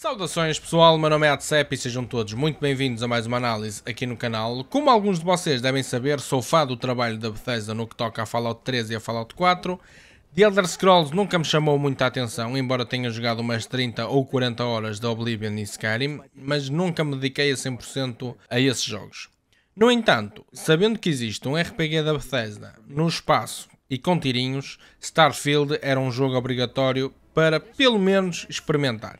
Saudações pessoal, meu nome é Adsep e sejam todos muito bem-vindos a mais uma análise aqui no canal. Como alguns de vocês devem saber, sou fã do trabalho da Bethesda no que toca a Fallout 3 e a Fallout 4. The Elder Scrolls nunca me chamou muita atenção, embora tenha jogado umas 30 ou 40 horas de Oblivion e Skyrim, mas nunca me dediquei a 100% a esses jogos. No entanto, sabendo que existe um RPG da Bethesda no espaço e com tirinhos, Starfield era um jogo obrigatório para, pelo menos, experimentar.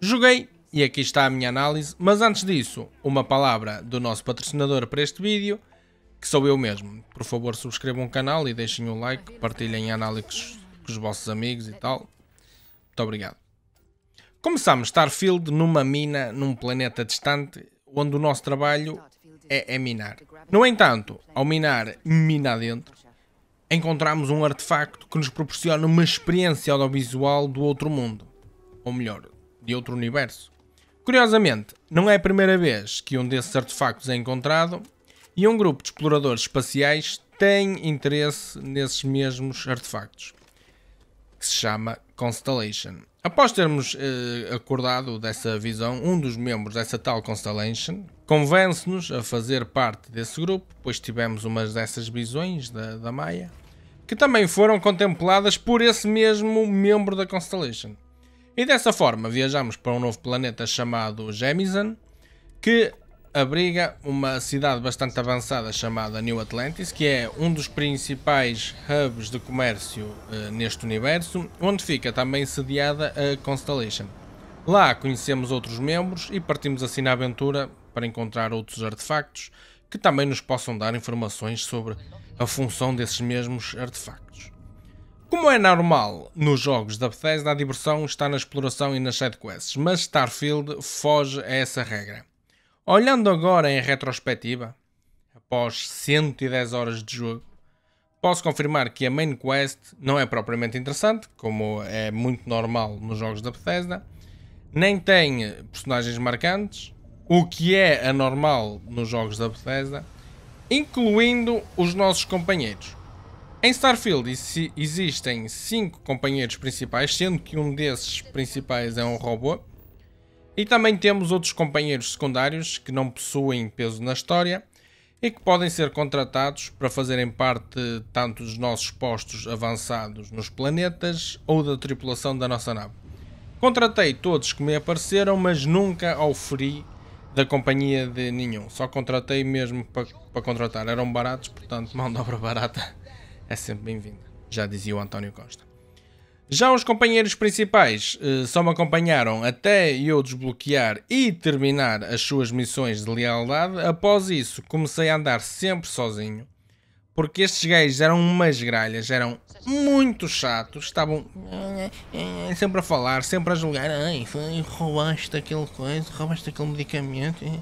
Joguei e aqui está a minha análise, mas antes disso, uma palavra do nosso patrocinador para este vídeo, que sou eu mesmo. Por favor, subscrevam o canal e deixem o um like, partilhem a análise com os vossos amigos e tal. Muito obrigado. Começamos Starfield numa mina num planeta distante, onde o nosso trabalho é, é minar. No entanto, ao minar mina dentro, encontramos um artefacto que nos proporciona uma experiência audiovisual do outro mundo. Ou melhor, de outro universo. Curiosamente, não é a primeira vez que um desses artefactos é encontrado e um grupo de exploradores espaciais tem interesse nesses mesmos artefactos, que se chama Constellation. Após termos eh, acordado dessa visão, um dos membros dessa tal Constellation convence-nos a fazer parte desse grupo, pois tivemos umas dessas visões da, da Maia, que também foram contempladas por esse mesmo membro da Constellation. E dessa forma viajamos para um novo planeta chamado Jemison, que abriga uma cidade bastante avançada chamada New Atlantis, que é um dos principais hubs de comércio uh, neste universo, onde fica também sediada a Constellation. Lá conhecemos outros membros e partimos assim na aventura para encontrar outros artefactos que também nos possam dar informações sobre a função desses mesmos artefactos. Como é normal nos jogos da Bethesda, a diversão está na exploração e nas sidequests, mas Starfield foge a essa regra. Olhando agora em retrospectiva, após 110 horas de jogo, posso confirmar que a main quest não é propriamente interessante, como é muito normal nos jogos da Bethesda, nem tem personagens marcantes, o que é anormal nos jogos da Bethesda, incluindo os nossos companheiros. Em Starfield existem cinco companheiros principais, sendo que um desses principais é um robô. E também temos outros companheiros secundários que não possuem peso na história e que podem ser contratados para fazerem parte tanto dos nossos postos avançados nos planetas ou da tripulação da nossa nave. Contratei todos que me apareceram, mas nunca oferi da companhia de nenhum. Só contratei mesmo para, para contratar. Eram baratos, portanto, mão de obra barata é sempre bem-vinda, já dizia o António Costa. Já os companheiros principais eh, só me acompanharam até eu desbloquear e terminar as suas missões de lealdade. Após isso, comecei a andar sempre sozinho, porque estes gays eram umas gralhas, eram muito chatos, estavam eh, sempre a falar, sempre a julgar. Ai, roubaste aquele coisa, roubaste aquele medicamento. Eh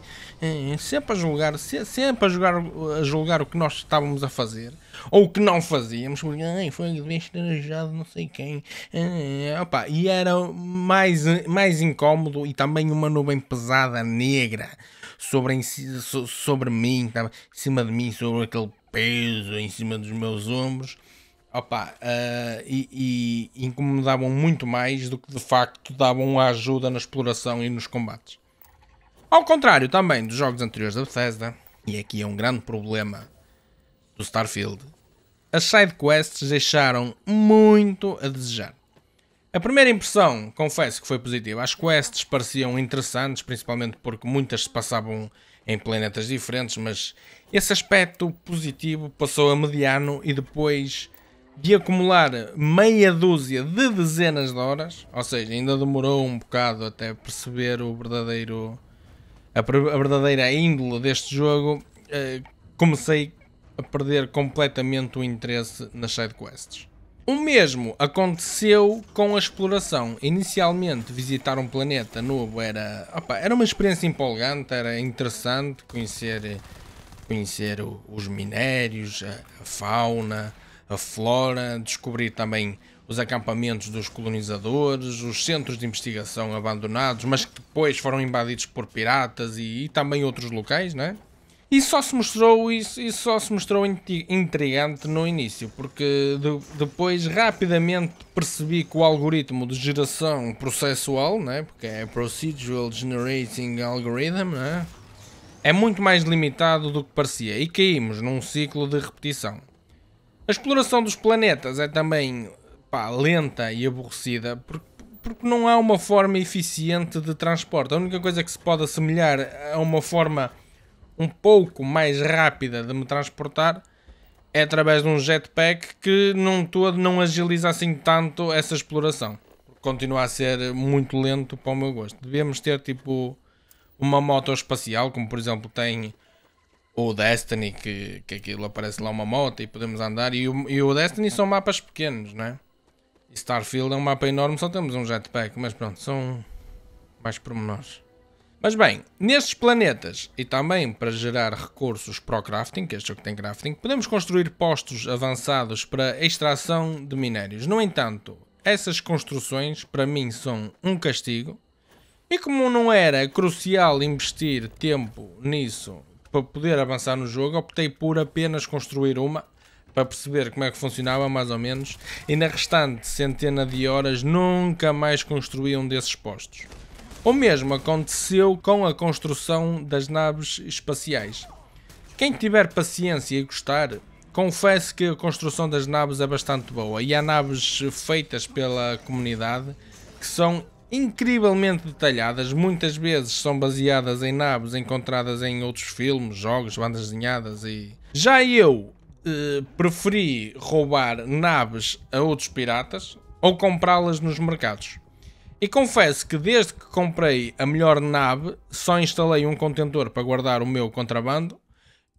sempre a julgar, sempre a julgar, a julgar o que nós estávamos a fazer ou o que não fazíamos, porque Ai, foi devias ajudado não sei quem. Ai, opa, e era mais, mais incómodo e também uma nuvem pesada negra sobre, sobre mim, em cima de mim, sobre aquele peso em cima dos meus ombros. Opa, uh, e, e incomodavam muito mais do que de facto davam ajuda na exploração e nos combates. Ao contrário também dos jogos anteriores da Bethesda, e aqui é um grande problema do Starfield, as sidequests deixaram muito a desejar. A primeira impressão, confesso que foi positiva. As quests pareciam interessantes, principalmente porque muitas se passavam em planetas diferentes, mas esse aspecto positivo passou a mediano e depois de acumular meia dúzia de dezenas de horas, ou seja, ainda demorou um bocado até perceber o verdadeiro a, a verdadeira índole deste jogo, uh, comecei a perder completamente o interesse nas sidequests. O mesmo aconteceu com a exploração. Inicialmente, visitar um planeta novo era, opa, era uma experiência empolgante, era interessante conhecer, conhecer os minérios, a, a fauna, a flora, descobrir também os acampamentos dos colonizadores, os centros de investigação abandonados, mas que depois foram invadidos por piratas e, e também outros locais, não é? E só se mostrou isso, isso só se mostrou intrigante no início, porque de, depois rapidamente percebi que o algoritmo de geração processual, né, porque é Procedural Generating Algorithm, né, é muito mais limitado do que parecia e caímos num ciclo de repetição. A exploração dos planetas é também pá, lenta e aborrecida, porque, porque não há uma forma eficiente de transporte. A única coisa que se pode assemelhar a uma forma um pouco mais rápida de me transportar é através de um jetpack que não todo não agiliza assim tanto essa exploração. Continua a ser muito lento para o meu gosto. devemos ter tipo uma moto espacial, como por exemplo tem o Destiny, que, que aquilo aparece lá uma moto e podemos andar. E o, e o Destiny são mapas pequenos, não é? Starfield é um mapa enorme, só temos um jetpack, mas pronto, são mais pormenores. Mas bem, nestes planetas e também para gerar recursos para o crafting, que este que tem crafting, podemos construir postos avançados para extração de minérios. No entanto, essas construções para mim são um castigo. E como não era crucial investir tempo nisso para poder avançar no jogo, optei por apenas construir uma para perceber como é que funcionava, mais ou menos, e na restante centena de horas nunca mais construíam desses postos. O mesmo aconteceu com a construção das naves espaciais. Quem tiver paciência e gostar, confesso que a construção das naves é bastante boa e há naves feitas pela comunidade que são incrivelmente detalhadas, muitas vezes são baseadas em naves encontradas em outros filmes, jogos, bandas desenhadas e... Já eu eh, preferi roubar naves a outros piratas ou comprá-las nos mercados. E confesso que desde que comprei a melhor nave, só instalei um contentor para guardar o meu contrabando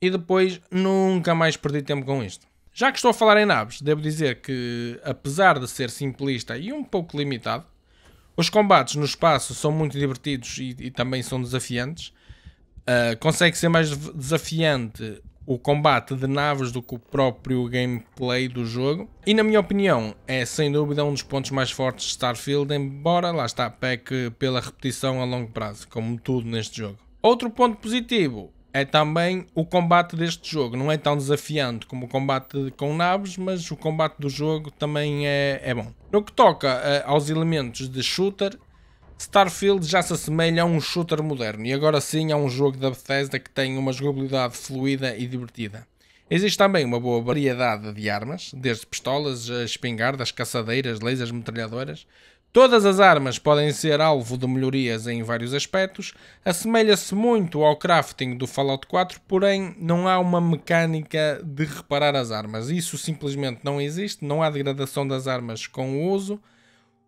e depois nunca mais perdi tempo com isto. Já que estou a falar em naves, devo dizer que, apesar de ser simplista e um pouco limitado, os combates no espaço são muito divertidos e, e também são desafiantes. Uh, consegue ser mais desafiante o combate de naves do que o próprio gameplay do jogo. E na minha opinião, é sem dúvida um dos pontos mais fortes de Starfield, embora lá está pec pela repetição a longo prazo, como tudo neste jogo. Outro ponto positivo é também o combate deste jogo. Não é tão desafiante como o combate com naves, mas o combate do jogo também é, é bom. No que toca eh, aos elementos de shooter, Starfield já se assemelha a um shooter moderno e agora sim a um jogo da Bethesda que tem uma jogabilidade fluida e divertida. Existe também uma boa variedade de armas, desde pistolas, espingardas, caçadeiras, lasers, metralhadoras. Todas as armas podem ser alvo de melhorias em vários aspectos. Assemelha-se muito ao crafting do Fallout 4, porém não há uma mecânica de reparar as armas. Isso simplesmente não existe, não há degradação das armas com o uso.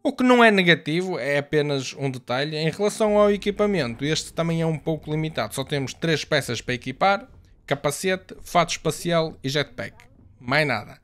O que não é negativo, é apenas um detalhe. Em relação ao equipamento, este também é um pouco limitado. Só temos três peças para equipar: capacete, fato espacial e jetpack. Mais nada.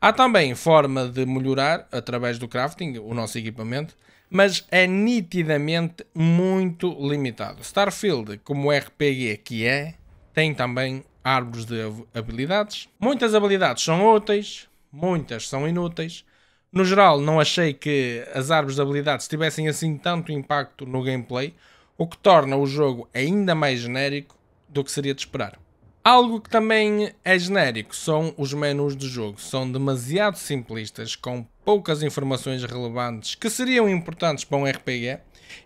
Há também forma de melhorar através do crafting o nosso equipamento, mas é nitidamente muito limitado. Starfield, como RPG que é, tem também árvores de habilidades. Muitas habilidades são úteis, muitas são inúteis no geral, não achei que as árvores de habilidades tivessem assim tanto impacto no gameplay, o que torna o jogo ainda mais genérico do que seria de esperar. Algo que também é genérico são os menus do jogo. São demasiado simplistas, com poucas informações relevantes que seriam importantes para um RPG.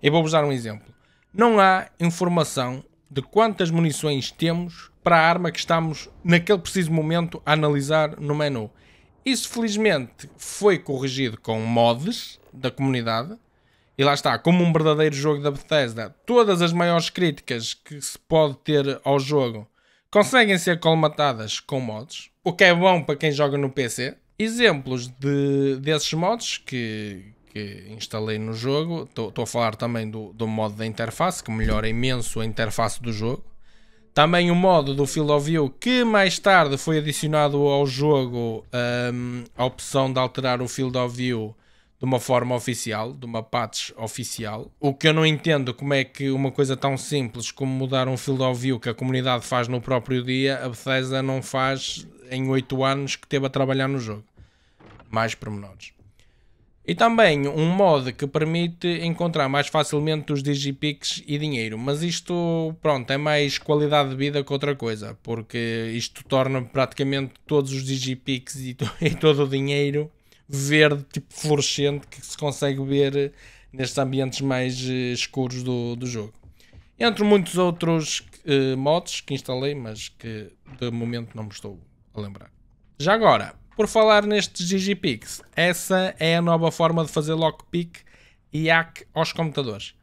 E vou-vos dar um exemplo. Não há informação de quantas munições temos para a arma que estamos naquele preciso momento a analisar no menu. Isso felizmente foi corrigido com mods da comunidade. E lá está, como um verdadeiro jogo da Bethesda, todas as maiores críticas que se pode ter ao jogo conseguem ser colmatadas com mods, o que é bom para quem joga no PC. Exemplos de, desses mods que, que instalei no jogo, estou a falar também do, do modo da interface, que melhora imenso a interface do jogo. Também o modo do Field of View que mais tarde foi adicionado ao jogo um, a opção de alterar o Field of View de uma forma oficial, de uma patch oficial. O que eu não entendo como é que uma coisa tão simples como mudar um Field of View que a comunidade faz no próprio dia, a Bethesda não faz em 8 anos que teve a trabalhar no jogo. Mais pormenores. E também um mod que permite encontrar mais facilmente os digipics e dinheiro, mas isto, pronto, é mais qualidade de vida que outra coisa, porque isto torna praticamente todos os digipics e, e todo o dinheiro verde, tipo fluorescente, que se consegue ver nestes ambientes mais eh, escuros do, do jogo. Entre muitos outros eh, mods que instalei, mas que de momento não me estou a lembrar. Já agora, por falar nestes GGPix, essa é a nova forma de fazer lockpick e hack aos computadores.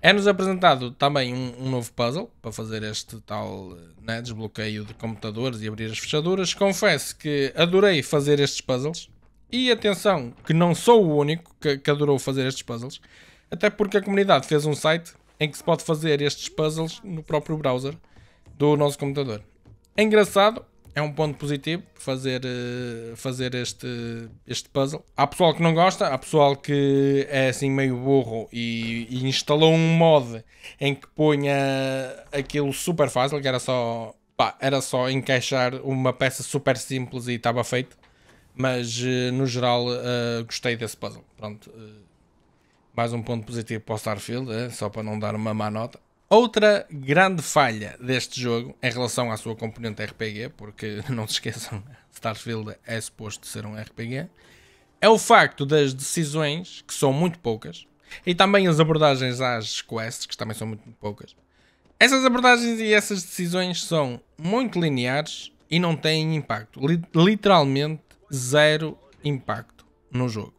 É-nos apresentado também um, um, novo puzzle para fazer este tal né, desbloqueio de computadores e abrir as fechaduras. Confesso que adorei fazer estes puzzles. E atenção, que não sou o único que, que adorou fazer estes puzzles, até porque a comunidade fez um site em que se pode fazer estes puzzles no próprio browser do nosso computador. É engraçado, é um ponto positivo fazer, eh, fazer este, este puzzle. Há pessoal que não gosta, há pessoal que é assim meio burro e, e instalou um mod em que punha aquilo super fácil, que era só, pá, era só encaixar uma peça super simples e estava feito. Mas eh, no geral uh, gostei desse puzzle. Pronto, uh, mais um ponto positivo para o Starfield, uh, só para não dar uma má nota. Outra grande falha deste jogo em relação à sua componente RPG, porque não se esqueçam, Starfield é suposto ser um RPG, é o facto das decisões, que são muito poucas, e também as abordagens às quests, que também são muito, poucas. Essas abordagens e essas decisões são muito lineares e não têm impacto. Literalmente zero impacto no jogo.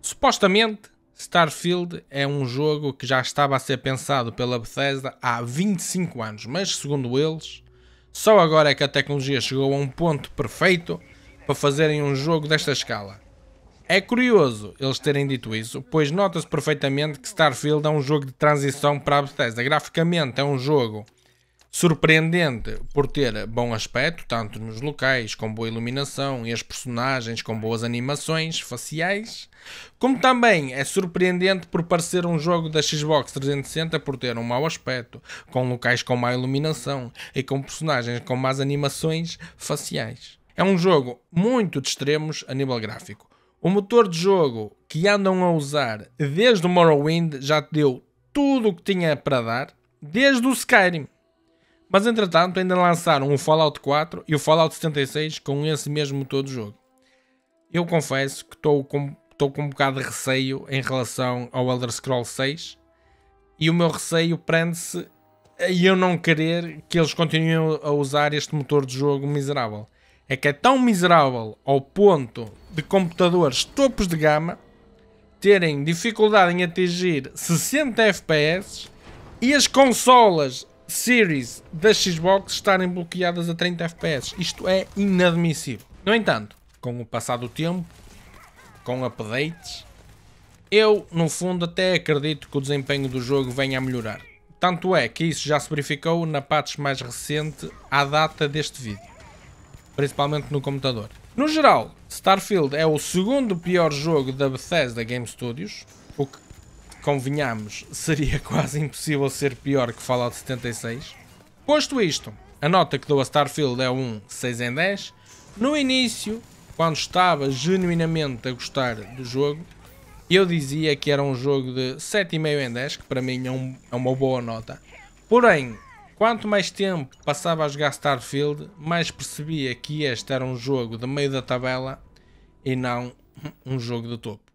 Supostamente Starfield é um jogo que já estava a ser pensado pela Bethesda há 25 anos, mas segundo eles, só agora é que a tecnologia chegou a um ponto perfeito para fazerem um jogo desta escala. É curioso eles terem dito isso, pois nota-se perfeitamente que Starfield é um jogo de transição para a Bethesda. Graficamente é um jogo Surpreendente por ter bom aspecto, tanto nos locais, com boa iluminação e as personagens com boas animações faciais, como também é surpreendente por parecer um jogo da Xbox 360 por ter um mau aspecto, com locais com má iluminação e com personagens com más animações faciais. É um jogo muito de extremos a nível gráfico. O motor de jogo que andam a usar desde o Morrowind já deu tudo o que tinha para dar, desde o Skyrim. Mas entretanto ainda lançaram o Fallout 4 e o Fallout 76 com esse mesmo motor de jogo. Eu confesso que estou com, estou com um bocado de receio em relação ao Elder Scrolls 6 e o meu receio prende-se a eu não querer que eles continuem a usar este motor de jogo miserável. É que é tão miserável ao ponto de computadores topos de gama terem dificuldade em atingir 60 FPS e as consolas Series da Xbox estarem bloqueadas a 30 FPS. Isto é inadmissível. No entanto, com o passar do tempo, com updates, eu, no fundo, até acredito que o desempenho do jogo venha a melhorar. Tanto é que isso já se verificou na patch mais recente à data deste vídeo, principalmente no computador. No geral, Starfield é o segundo pior jogo da Bethesda Game Studios, o que convenhamos, seria quase impossível ser pior que Fallout 76. Posto isto, a nota que dou a Starfield é um 6 em 10. No início, quando estava genuinamente a gostar do jogo, eu dizia que era um jogo de 7,5 em 10, que para mim é, um, é uma boa nota. Porém, quanto mais tempo passava a jogar Starfield, mais percebia que este era um jogo de meio da tabela e não um jogo de topo.